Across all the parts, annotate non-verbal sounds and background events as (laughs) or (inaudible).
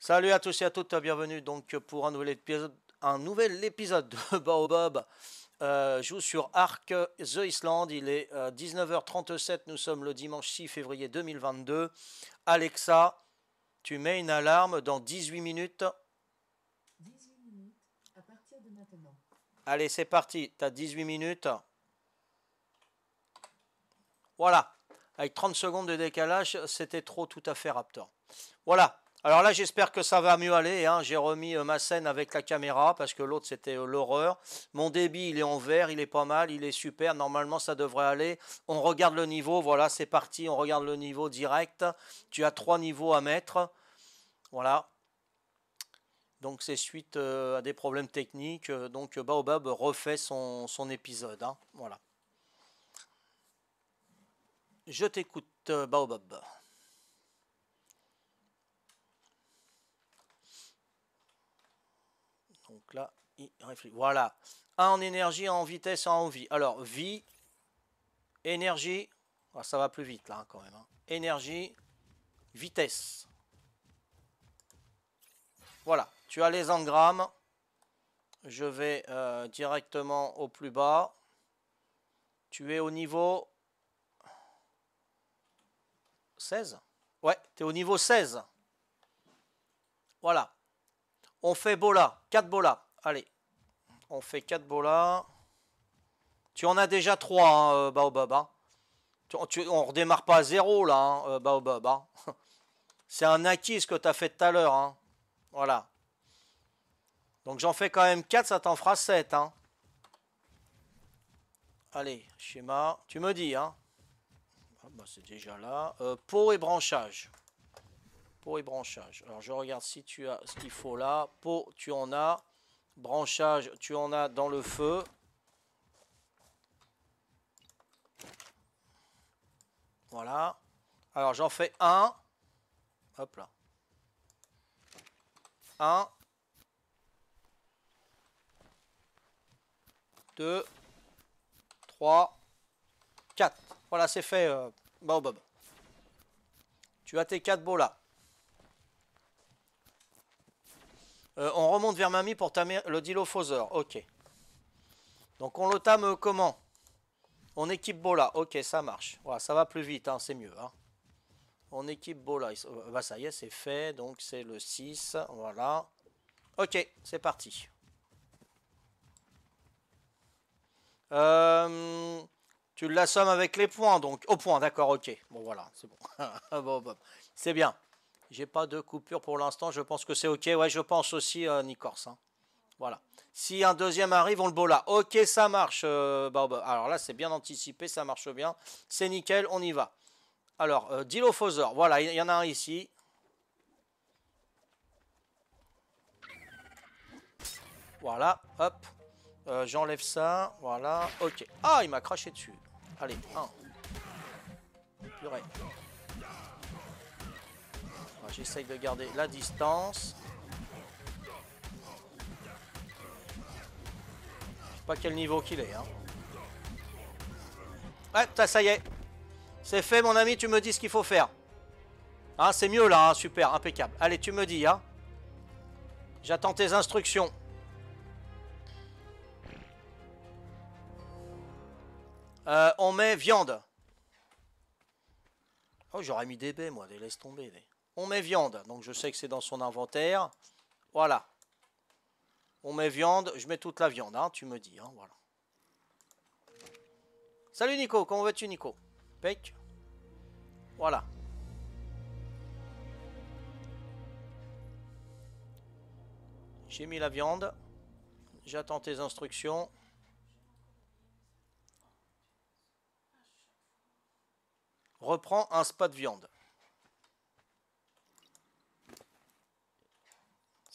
Salut à tous et à toutes, bienvenue donc pour un nouvel épisode, un nouvel épisode de (laughs) Baobab. Euh, joue sur Arc The Island, il est 19h37, euh, nous sommes le dimanche 6 février 2022. Alexa, tu mets une alarme dans 18 minutes. 18 minutes, à partir de maintenant. Allez, c'est parti, tu as 18 minutes. Voilà, avec 30 secondes de décalage, c'était trop tout à fait Raptor. Voilà, alors là, j'espère que ça va mieux aller. Hein. J'ai remis euh, ma scène avec la caméra parce que l'autre, c'était euh, l'horreur. Mon débit, il est en vert, il est pas mal, il est super. Normalement, ça devrait aller. On regarde le niveau. Voilà, c'est parti. On regarde le niveau direct. Tu as trois niveaux à mettre. Voilà. Donc, c'est suite euh, à des problèmes techniques. Donc, Baobab refait son, épisode. Hein. Voilà. Je t'écoute, Baobab. Voilà. Un en énergie, en vitesse, en vie. Alors, vie, énergie, ah, ça va plus vite là quand même. Hein. Énergie, vitesse. Voilà, tu as les engrammes. Je vais euh, directement au plus bas. Tu es au niveau 16 Ouais, tu es au niveau 16. Voilà. On fait Bola, 4 Bola. Allez, on fait 4 bolas. Tu en as déjà 3, hein, euh, Baobaba. Hein. Tu, on redémarre pas à zéro, là, hein, euh, Baobaba. (laughs) C'est un acquis, ce que tu as fait tout à l'heure. Voilà. Donc j'en fais quand même 4, ça t'en fera 7. Allez, schéma. Tu me dis, hein. Ah, bah, c'est déjà là. Euh, peau et branchage. Peau et branchage. Alors je regarde si tu as ce qu'il faut là. Peau, tu en as. Branchage, tu en as dans le feu. Voilà. Alors j'en fais un. Hop là. Un. Deux. Trois. Quatre. Voilà, c'est fait, euh, Bob. Tu as tes quatre beaux là. Euh, on remonte vers mamie pour tamer le Dilophosaur. Ok. Donc on le tame euh, comment On équipe Bola. Ok, ça marche. Voilà, ça va plus vite, hein, c'est mieux. Hein. On équipe Bola. Euh, bah, ça y est, c'est fait. Donc c'est le 6. Voilà. Ok, c'est parti. Euh, tu l'assommes avec les points, donc. Au point, d'accord, ok. Bon, voilà, c'est bon. (laughs) C'est bien. J'ai pas de coupure pour l'instant. Je pense que c'est OK. Ouais, je pense aussi, euh, Nicorse. Hein. Voilà. Si un deuxième arrive, on le bola. OK, ça marche, euh, Alors là, c'est bien anticipé. Ça marche bien. C'est nickel. On y va. Alors, euh, Voilà, il y, en a un ici. Voilà. Hop. Euh, j'enlève ça. Voilà. OK. Ah, il m'a craché dessus. Allez, un. Purée. J'essaye de garder la distance. Je sais pas quel niveau qu'il est. Hein. Ouais, ça y est. C'est fait, mon ami, tu me dis ce qu'il faut faire. Ah, c'est mieux là, hein, super, impeccable. Allez, tu me dis, hein. J'attends tes instructions. Euh, on met viande. Oh, j'aurais mis des baies, moi, des laisse tomber. On met viande, donc je sais que c'est dans son inventaire. Voilà. On met viande, je mets toute la viande, hein, tu me dis. Hein, voilà. Salut Nico, comment vas-tu Nico Pec Voilà. J'ai mis la viande. J'attends tes instructions. Reprends un spa de viande.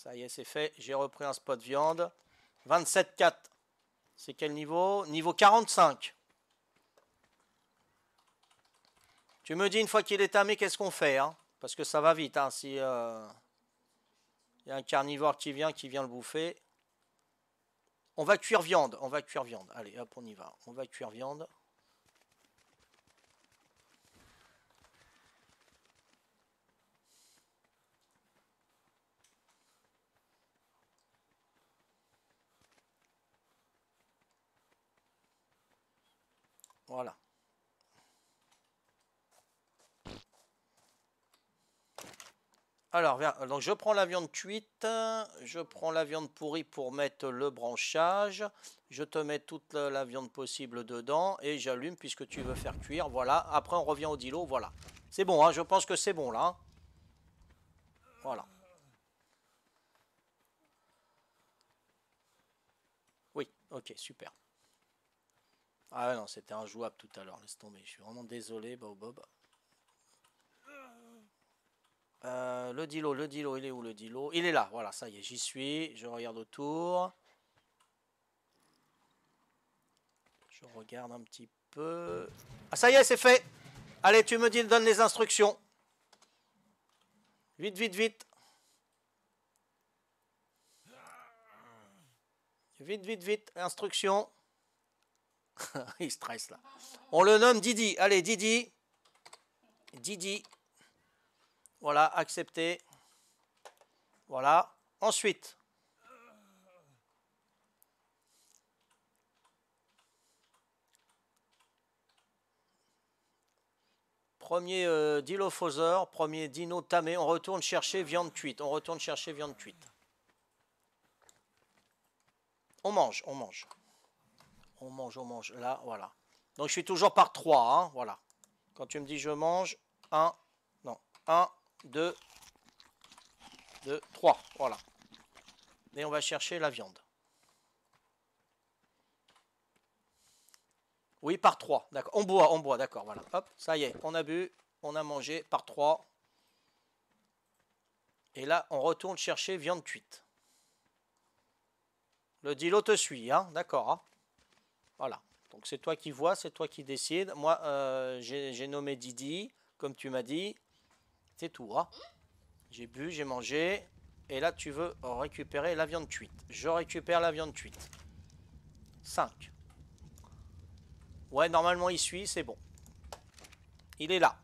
Ça y est, c'est fait. J'ai repris un spot viande. 27,4. C'est quel niveau Niveau 45. Tu me dis une fois qu'il est tamé, qu'est-ce qu'on fait hein Parce que ça va vite. Hein, si euh, il y a un carnivore qui vient, qui vient le bouffer. On va cuire viande. On va cuire viande. Allez, hop, on y va. On va cuire viande. Voilà. Alors, donc je prends la viande cuite, je prends la viande pourrie pour mettre le branchage, je te mets toute la, viande possible dedans et j'allume puisque tu veux faire cuire, voilà. Après, on revient au dilo, voilà. C'est bon, hein, je pense que c'est bon, là. Hein. Voilà. Oui, ok, super. Ah non, c'était injouable tout à l'heure, laisse tomber. Je suis vraiment désolé, Bob Bob. Euh, le dilo, le dilo, il est où le dilo Il est là, voilà, ça y est, j'y suis. Je regarde autour. Je regarde un petit peu. Ah, ça y est, c'est fait Allez, tu me dis, donne les instructions. Vite, vite, vite. Vite, vite, vite. Instructions. (laughs) il stresse là. On le nomme Didi. Allez, Didi. Didi. Voilà, accepté. Voilà. Ensuite. Premier euh, Dilophosaur, premier dino tamé. On retourne chercher viande cuite. On retourne chercher viande cuite. On mange, on mange on mange, on mange. Là, voilà. Donc je suis toujours par 3, hein, voilà. Quand tu me dis je mange, 1, non, 1, 2, 2, 3, voilà. Et on va chercher la viande. Oui, par 3, d'accord. On boit, on boit, d'accord, voilà. Hop, ça y est, on a bu, on a mangé par 3. Et là, on retourne chercher viande cuite. Le dilo te suit, hein, d'accord, hein. Voilà. Donc c'est toi qui vois, c'est toi qui décide. Moi, euh, j'ai nommé Didi, comme tu m'as dit. C'est tout. Hein. j'ai bu, j'ai mangé. Et là, tu veux récupérer la viande cuite. Je récupère la viande cuite. 5. Ouais, normalement, il suit, c'est bon. Il est là.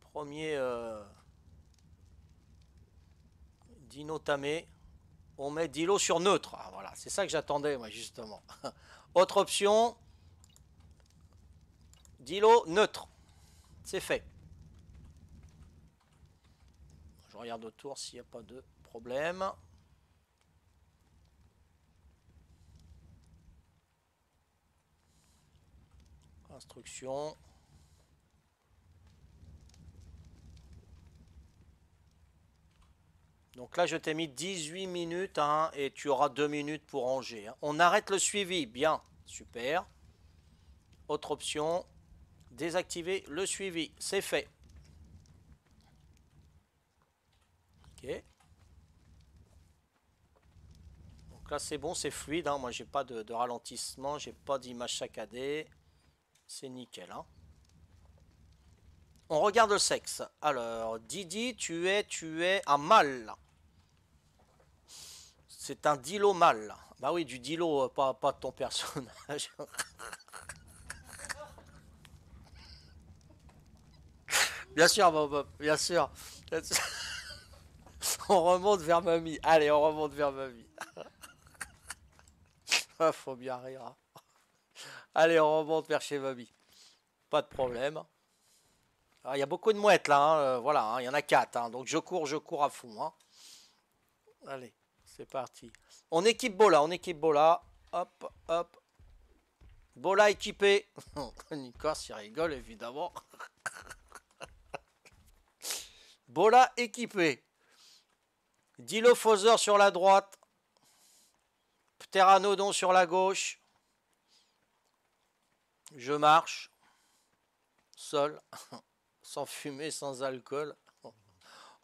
Premier... Euh... Dino Tamé on met Dilo sur neutre. Ah, voilà, c'est ça que j'attendais, moi, justement. (laughs) Autre option, Dilo neutre. C'est fait. Je regarde autour s'il n'y a pas de problème. Instruction. Donc là, je t'ai mis 18 minutes hein, et tu auras 2 minutes pour ranger. Hein. On arrête le suivi. Bien, super. Autre option, désactiver le suivi. C'est fait. Ok. Donc là, c'est bon, c'est fluide. Moi, hein. Moi, j'ai pas de, ralentissement, ralentissement, j'ai pas d'image saccadée. C'est nickel. On regarde le sexe. Alors, Didi, tu es, tu es un mâle. C'est un dilo mâle. Bah oui, du dilo, euh, pas, pas ton personnage. (laughs) bien sûr, Bob, bien sûr. (laughs) on remonte vers mamie. Allez, on remonte vers mamie. (laughs) Ah, faut bien rire. Hein. Allez, on remonte vers chez mamie. Pas de problème. Ah, il y a beaucoup de mouettes là, hein, euh, voilà, hein, il y en a quatre. Hein, donc je cours, je cours à fond. Allez, c'est parti. On équipe Bola, on équipe Bola. Hop, hop. Bola équipé. (laughs) Nicolas, il rigole évidemment. (laughs) Bola équipé. Dilophosaur sur la droite. Pteranodon sur la gauche. Je marche. Seul. (laughs) sans fumer, sans alcool.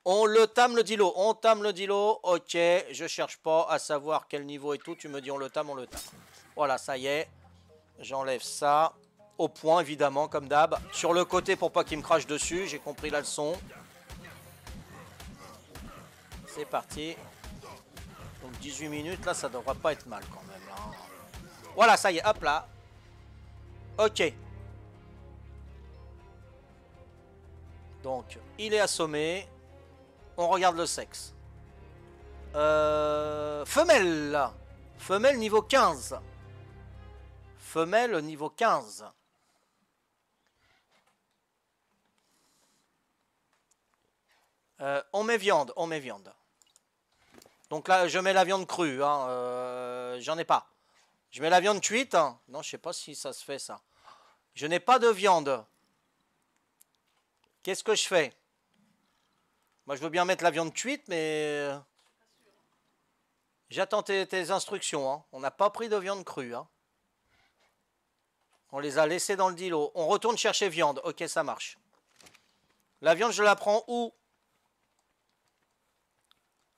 On le tame le dilo, on tame le dilo, ok, je cherche pas à savoir quel niveau et tout, tu me dis on le tame, on le tame. Voilà, ça y est, j'enlève ça, au point évidemment, comme d'hab. Sur le côté pour pas qu'il me crache dessus, j'ai compris la leçon. C'est parti. Donc 18 minutes, là ça devrait pas être mal quand même. Voilà, ça y est, hop là. Ok, Donc, il est assommé. On regarde le sexe. Euh, femelle. Femelle niveau 15. Femelle niveau 15. Euh, on met viande, on met viande. Donc là, je mets la viande crue. Hein, euh, j'en ai pas. Je mets la viande cuite. Hein. Non, je sais pas si ça se fait ça. Je n'ai pas de viande. Qu'est-ce que je fais Moi, je veux bien mettre la viande cuite, mais... Euh, j'attends tes, instructions. Hein. On n'a pas pris de viande crue. Hein. On les a laissées dans le dilo. On retourne chercher viande. Ok, ça marche. La viande, je la prends où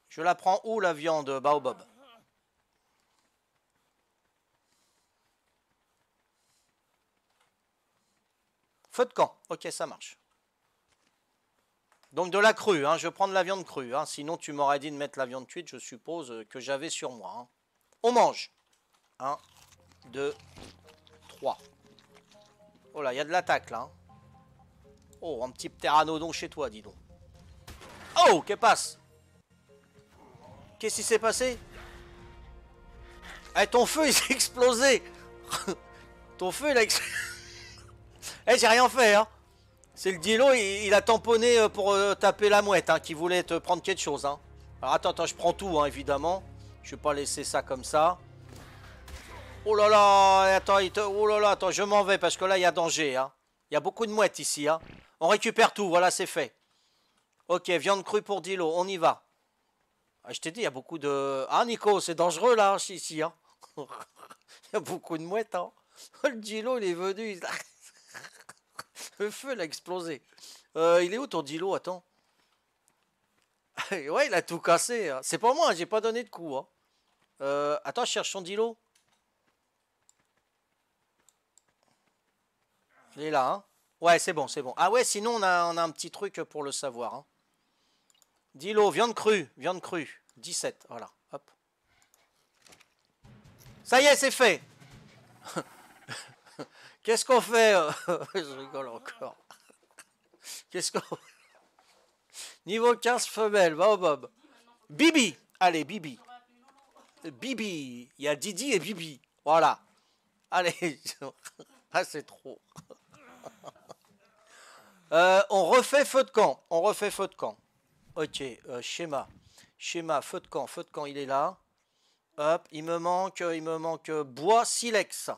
Je la prends où, la viande, euh, Baobab Feu de camp. Ok, ça marche. Donc de la crue, hein, je prends de la viande crue. Hein, sinon, tu m'aurais dit de mettre la viande cuite, je suppose, euh, que j'avais sur moi. Hein. On mange. 1, 2, 3. Oh là, il y a de l'attaque, là. Hein. Oh, un petit pteranodon chez toi, dis donc. Oh, qu'est-ce qui passe Qu'est-ce qui s'est passé Eh, ton feu, (laughs) il s'est explosé Ton feu, il a explosé (laughs) Eh, j'ai rien fait, hein c'est le Dilo, il, a tamponné euh, pour euh, taper la mouette, hein, qui voulait te prendre quelque chose. Hein. Alors attends, attends, je prends tout, hein, évidemment. Je vais pas laisser ça comme ça. Oh là là, attends, oh là là, attends, je m'en vais parce que là, il y a danger. Hein. Il y a beaucoup de mouettes ici. Hein. On récupère tout, voilà, c'est fait. Ok, viande crue pour Dilo, on y va. Ah, je t'ai dit, il y a beaucoup de... Ah, Nico, c'est dangereux, là, ici. Hein. (laughs) il y a beaucoup de mouettes. Hein. (laughs) Le Dilo, il est venu. (laughs) Le feu l'a explosé. Euh, il est où ton dilo Attends. (laughs) ouais, il a tout cassé. Hein. C'est pas moi, hein, j'ai pas donné de coup. Hein. Euh, attends, je cherche son dilo. Il est là. Ouais, c'est bon, c'est bon. Ah ouais, sinon on a, un petit truc pour le savoir. Hein. Dilo, viande crue, viande crue. 17, voilà. Hop. Ça y est, c'est fait. (laughs) Qu'est-ce qu'on fait euh, (laughs) Je rigole encore. Qu'est-ce qu'on. Niveau 15 femelle, bob. Bibi Allez, Bibi. Bibi. Il y a Didi et Bibi. Voilà. Allez. (laughs) Ah, c'est trop. (laughs) Euh, on refait feu de camp. On refait feu de camp. Ok, euh, schéma. Schéma, feu de camp. Feu de camp, il est là. Hop, il me manque, il me manque bois silex.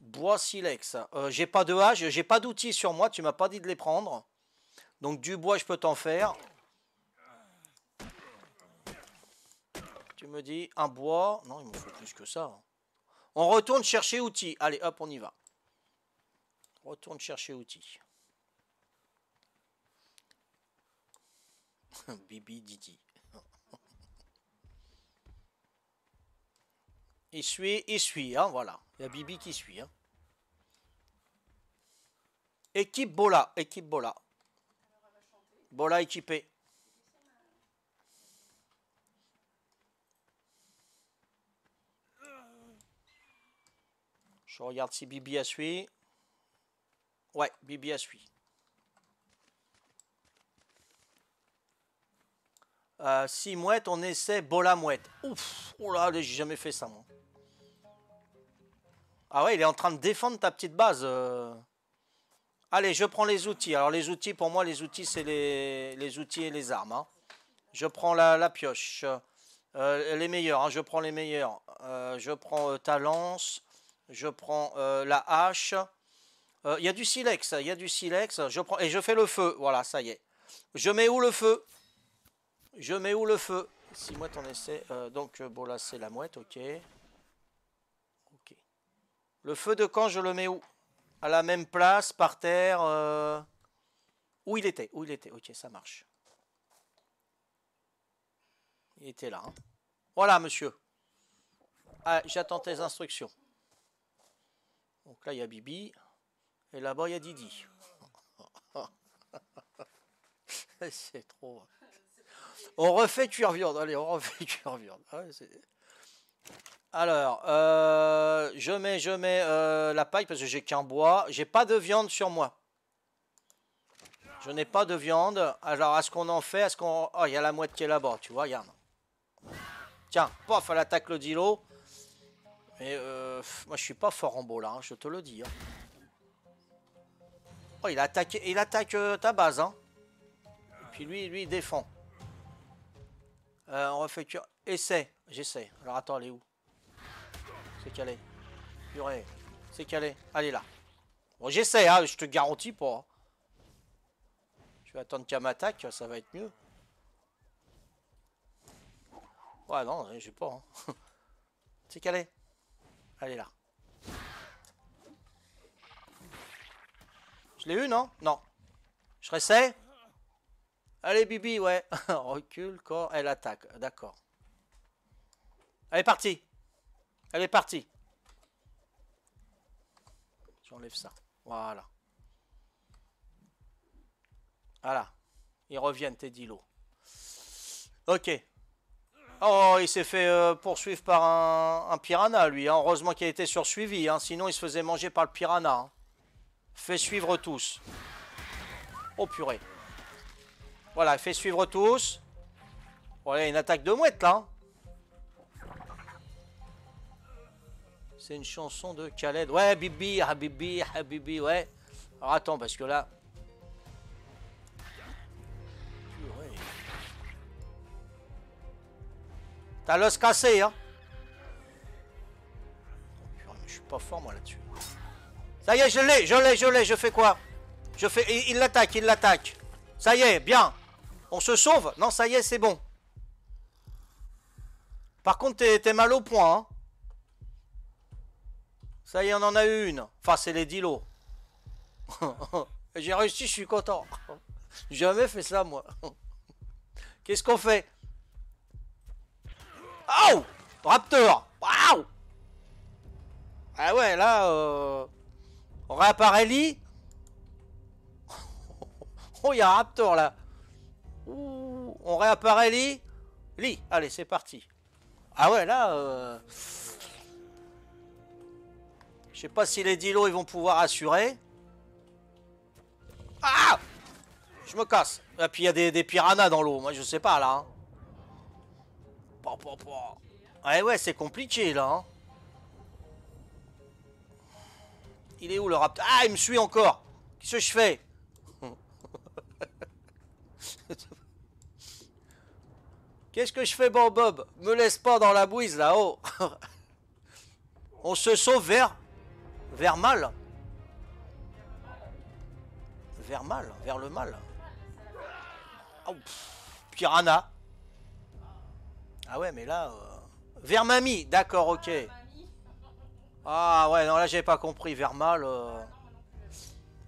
Bois silex. Euh, j'ai pas de hache, j'ai pas d'outils sur moi, tu m'as pas dit de les prendre. Donc du bois, je peux t'en faire. Tu me dis un bois. Non, il me faut plus que ça. On retourne chercher outils. Allez, hop, on y va. Retourne chercher outils. (laughs) Bibi Didi. Il suit, il suit, hein, voilà. Il y a Bibi qui suit. Hein. Équipe Bola, équipe Bola. Bola équipée. Je regarde si Bibi a suivi. Ouais, Bibi a suivi. Euh, si mouette, on essaie Bola mouette. Ouf, oh là, j'ai jamais fait ça moi. Ah ouais, il est en train de défendre ta petite base. Euh. Allez, je prends les outils. Alors les outils, pour moi, les outils, c'est les... outils et les armes. Hein. Je prends la, pioche. Euh, les meilleurs, hein, je prends les meilleurs. Euh, je prends ta lance. Je prends la hache. Il y a du silex, il y a du silex. Je prends, et je fais le feu. Voilà, ça y est. Je mets où le feu Je mets où le feu Si moi on essai. donc, bon là, c'est la mouette, ok. Le feu de camp, je le mets où À la même place, par terre euh, Où il était Où il était Ok, ça marche. Il était là. Hein. Voilà, monsieur. Ah, j'attends tes instructions. Donc là, il y a Bibi. Et là-bas, il y a Didi. (laughs) C'est trop. On refait cuire viande. Allez, on refait cuire viande. Alors, euh, je mets, je mets euh, la paille parce que j'ai qu'un bois. J'ai pas de viande sur moi. Je n'ai pas de viande. Alors, est ce qu'on en fait, à ce qu'on... Oh, il y a la mouette qui est là-bas, tu vois, regarde. Tiens, pof, elle attaque le dilo. Mais euh, moi, je suis pas fort en beau, hein, là, je te le dis. Hein. Oh, il attaque, il attaque ta base, hein. Et puis lui, lui, il défend. on refait que... j'essaie. Alors, attends, elle est où c'est calé. Purée. C'est calé. Allez là. Bon, j'essaie, hein, je te garantis pas. Je vais attendre qu'elle m'attaque, ça va être mieux. Ouais, non, j'ai pas. Hein. (laughs) C'est calé. Allez là. Je l'ai eu, non Non. Je réessaie Allez, Bibi, ouais. (laughs) recul corps, elle attaque. D'accord. Allez, parti elle est partie. J'enlève ça. Voilà. Voilà. Ils reviennent, tes dilos. Ok. Oh, il s'est fait euh, poursuivre par un, piranha, lui. Hein. Heureusement qu'il a été sursuivi. Hein. Sinon, il se faisait manger par le piranha. Fais hein. Fait suivre tous. Oh, purée. Voilà, fait suivre tous. Voilà, une attaque de mouette, là. C'est une chanson de Khaled. Ouais, Bibi, Habibi, Habibi, ouais. Alors attends, parce que là. T'as l'os cassé, hein oh, je suis pas fort, moi, là-dessus. Ça y est, je l'ai, je l'ai, je l'ai, je fais quoi Je fais... Il l'attaque, il l'attaque. Ça y est, bien. On se sauve Non, ça y est, c'est bon. Par contre, t'es mal au point, hein ça y est, en a une. Enfin, c'est les dilos. (laughs) J'ai réussi, je suis content. Jamais fait ça, moi. Qu'est-ce qu'on fait Oh Raptor Waouh Ah ouais, là, euh, on réapparaît Lee (laughs) Oh, il y a un Raptor, là. on réapparaît Lee Lee, allez, c'est parti. Ah ouais, là... Euh, je sais pas si les dealers ils vont pouvoir assurer. Ah Je me casse. Et ah, puis il y a des, piranhas dans l'eau. Moi je sais pas là. Hein. Ouais eh ouais c'est compliqué là. Hein. Il est où le raptor Ah il me suit encore. Qu'est-ce que je fais (laughs) Qu'est-ce que je fais bon Bob Me laisse pas dans la bouise là-haut. (laughs) On se sauve vers vers mal. Vers mal, vers le mal. Ah, piranha. Ah ouais, mais là... Euh, vers mamie, d'accord, ok. Ah ouais, non, là j'ai pas compris. Vers mal... Euh.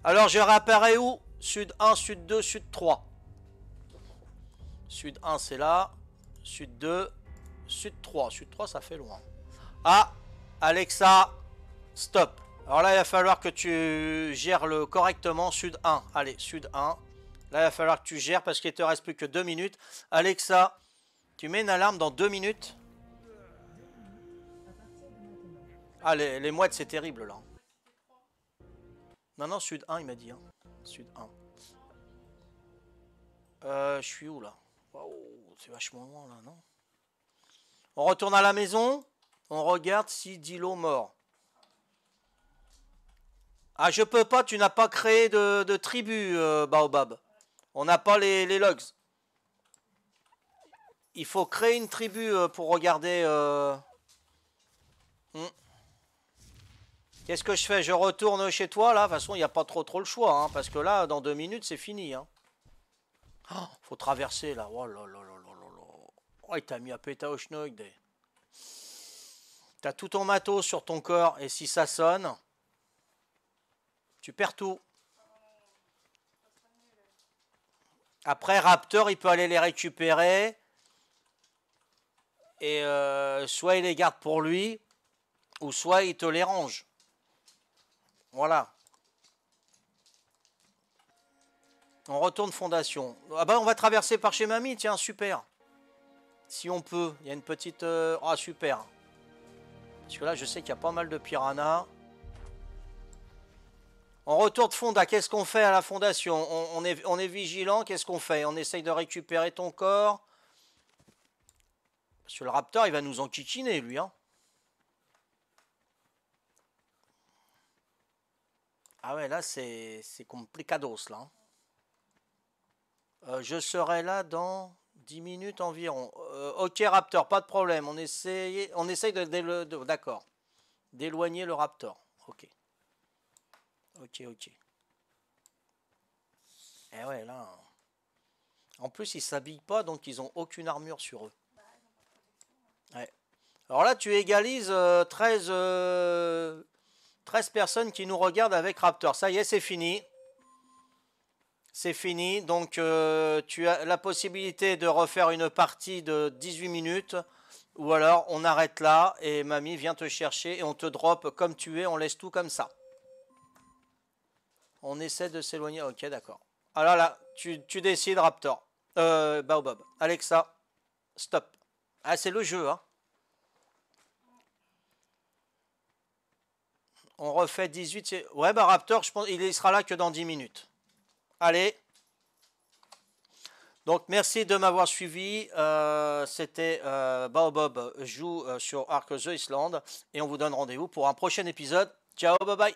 Alors je réapparais où Sud 1, Sud 2, Sud 3. Sud 1 c'est là. Sud 2, Sud 3. Sud 3 ça fait loin. Ah Alexa, stop. Alors là, il va falloir que tu gères le correctement. Sud 1. Allez, Sud 1. Là, il va falloir que tu gères parce qu'il te reste plus que 2 minutes. Alexa, tu mets une alarme dans 2 minutes. Ah, les, mouettes, c'est terrible, là. Non, non, Sud 1, il m'a dit. Hein. Sud 1. Euh, je suis où, là Waouh, c'est vachement loin, là, non On retourne à la maison. On regarde si Dilo mort. Ah, je peux pas, tu n'as pas créé de, tribu, euh, Baobab. On n'a pas les, les, logs. Il faut créer une tribu euh, pour regarder... Euh, hmm. Qu'est-ce que je fais Je retourne chez toi, là De toute façon, il n'y a pas trop trop le choix, hein, parce que là, dans deux minutes, c'est fini. Hein. Oh, faut traverser, là. Oh là là là là là Oh, il t'a mis à péter au schnock. T'as tout ton matos sur ton corps, et si ça sonne... Tu perds tout. Après, Raptor, il peut aller les récupérer. Et euh, soit il les garde pour lui, ou soit il te les range. Voilà. On retourne fondation. Ah bah on va traverser par chez mamie, tiens, super. Si on peut. Il y a une petite... Euh, ah, super. Parce que là, je sais qu'il y a pas mal de piranhas. On retourne Fonda. Qu'est-ce qu'on fait à la fondation on, est, vigilant. Qu'est-ce qu'on fait On essaye de récupérer ton corps. Parce que le raptor, il va nous enquiquiner, lui. Hein. ah ouais, là, c'est complicados, là. Hein. Euh, je serai là dans 10 minutes environ. Euh, ok, raptor, pas de problème. On essaye, on de... D'accord. D'éloigner le raptor. Ok ok, ok. Eh ouais, là... Hein. En plus, ils s'habillent pas, donc ils ont aucune armure sur eux. Alors là, tu égalises 13, euh, euh, personnes qui nous regardent avec Raptor. Ça y est, c'est fini. C'est fini. Donc, euh, tu as la possibilité de refaire une partie de 18 minutes. Ou alors, on arrête là et mamie vient te chercher et on te drop comme tu es. On laisse tout comme ça. On essaie de s'éloigner. Ok, d'accord. Alors ah là, tu, décides, Raptor. Euh, Alexa, stop. Ah, c'est le jeu, hein. On refait 18. Ouais, bah Raptor, je pense, il sera là que dans 10 minutes. Allez. Donc, merci de m'avoir suivi. Euh, c'était euh, joue euh, sur Ark the Island. Et on vous donne rendez-vous pour un prochain épisode. Ciao, bye bye.